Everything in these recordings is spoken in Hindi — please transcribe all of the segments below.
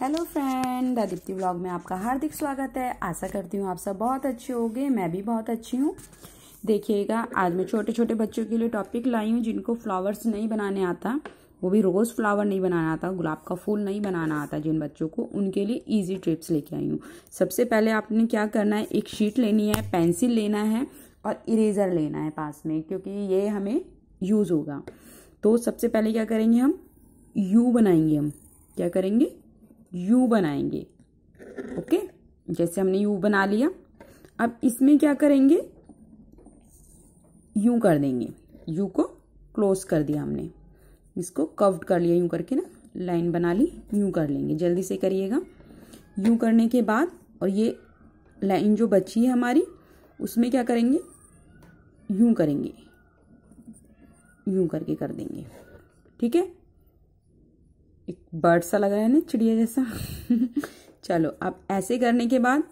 हेलो फ्रेंड दीप्ति ब्लॉग में आपका हार्दिक स्वागत है आशा करती हूँ आप सब बहुत अच्छे हो मैं भी बहुत अच्छी हूँ देखिएगा आज मैं छोटे छोटे बच्चों के लिए टॉपिक लाई हूँ जिनको फ्लावर्स नहीं बनाने आता वो भी रोज़ फ्लावर नहीं बनाना आता गुलाब का फूल नहीं बनाना आता जिन बच्चों को उनके लिए ईजी ट्रिप्स लेके आई हूँ सबसे पहले आपने क्या करना है एक शीट लेनी है पेंसिल लेना है और इरेज़र लेना है पास में क्योंकि ये हमें यूज़ होगा तो सबसे पहले क्या करेंगे हम यू बनाएंगे हम क्या करेंगे यू बनाएंगे ओके जैसे हमने यू बना लिया अब इसमें क्या करेंगे यू कर देंगे यू को क्लोज कर दिया हमने इसको कव्ड कर लिया यूं करके ना लाइन बना ली यू कर लेंगे जल्दी से करिएगा यूं करने के बाद और ये लाइन जो बची है हमारी उसमें क्या करेंगे यू करेंगे यू करके कर देंगे ठीक है बर्ड सा लग रहा है ना चिड़िया जैसा चलो अब ऐसे करने के बाद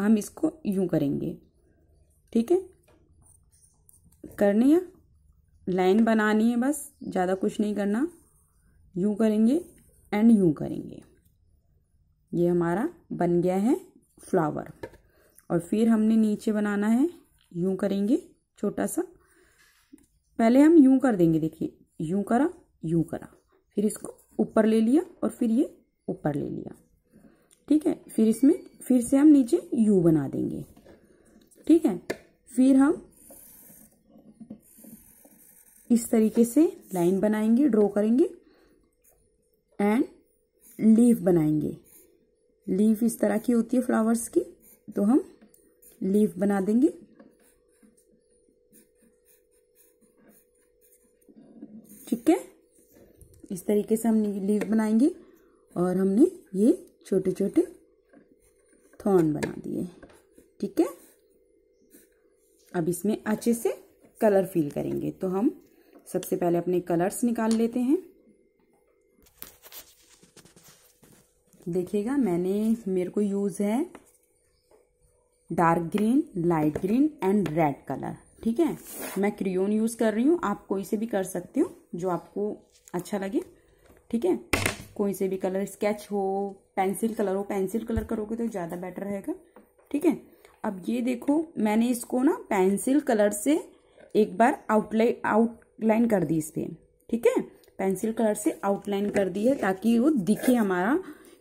हम इसको यूं करेंगे ठीक है करनी है लाइन बनानी है बस ज़्यादा कुछ नहीं करना यूं करेंगे एंड यूं करेंगे ये हमारा बन गया है फ्लावर और फिर हमने नीचे बनाना है यूं करेंगे छोटा सा पहले हम यूं कर देंगे देखिए यूं करा यूं करा फिर इसको ऊपर ले लिया और फिर ये ऊपर ले लिया ठीक है फिर इसमें फिर से हम नीचे यू बना देंगे ठीक है फिर हम इस तरीके से लाइन बनाएंगे ड्रॉ करेंगे एंड लीफ बनाएंगे लीफ इस तरह की होती है फ्लावर्स की तो हम लीफ बना देंगे ठीक है इस तरीके से हम लीव बनाएंगे और हमने ये छोटे छोटे थॉर्न बना दिए ठीक है अब इसमें अच्छे से कलर फिल करेंगे तो हम सबसे पहले अपने कलर्स निकाल लेते हैं देखिएगा मैंने मेरे को यूज़ है dark green light green and red colour ठीक है मैं क्रियोन यूज़ कर रही हूं आप कोई से भी कर सकते हो जो आपको अच्छा लगे ठीक है कोई से भी कलर स्केच हो पेंसिल कलर हो पेंसिल कलर करोगे तो ज़्यादा बेटर रहेगा ठीक है अब ये देखो मैंने इसको ना पेंसिल कलर से एक बार आउटलाइन आउटलाइन कर दी इस पर ठीक है पेंसिल कलर से आउटलाइन कर दी है ताकि वो दिखे हमारा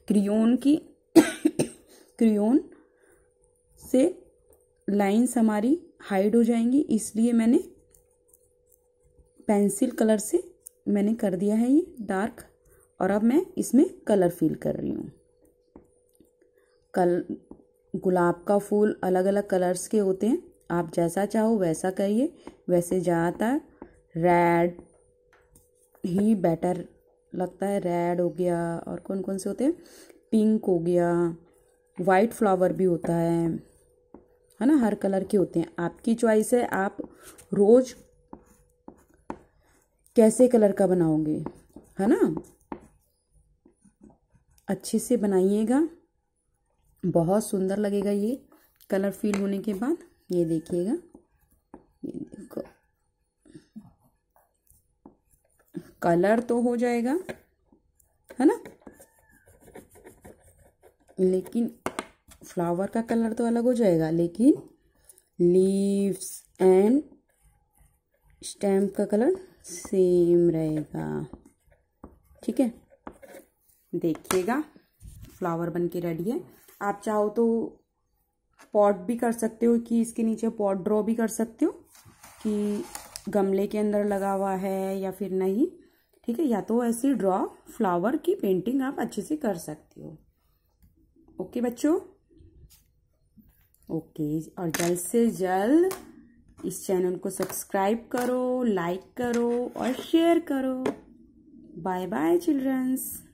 क्रियोन की क्रियोन से लाइंस हमारी हाइड हो जाएंगी इसलिए मैंने पेंसिल कलर से मैंने कर दिया है ये डार्क और अब मैं इसमें कलर फिल कर रही हूँ कल गुलाब का फूल अलग अलग कलर्स के होते हैं आप जैसा चाहो वैसा करिए वैसे ज़्यादातर रेड ही बेटर लगता है रेड हो गया और कौन कौन से होते हैं पिंक हो गया वाइट फ्लावर भी होता है है ना हर कलर के होते हैं आपकी चॉइस है आप रोज़ कैसे कलर का बनाओगे है ना अच्छे से बनाइएगा बहुत सुंदर लगेगा ये कलर फील होने के बाद ये देखिएगा ये देखो कलर तो हो जाएगा है ना लेकिन फ्लावर का कलर तो अलग हो जाएगा लेकिन लीव्स एंड स्टैम्प का कलर सेम रहेगा ठीक है देखिएगा फ्लावर बन के रेडी है आप चाहो तो पॉट भी कर सकते हो कि इसके नीचे पॉट ड्रॉ भी कर सकते हो कि गमले के अंदर लगा हुआ है या फिर नहीं ठीक है या तो ऐसे ड्रॉ फ्लावर की पेंटिंग आप अच्छे से कर सकते हो ओके बच्चों ओके और जल्द से जल्द इस चैनल को सब्सक्राइब करो लाइक करो और शेयर करो बाय बाय चिल्ड्रंस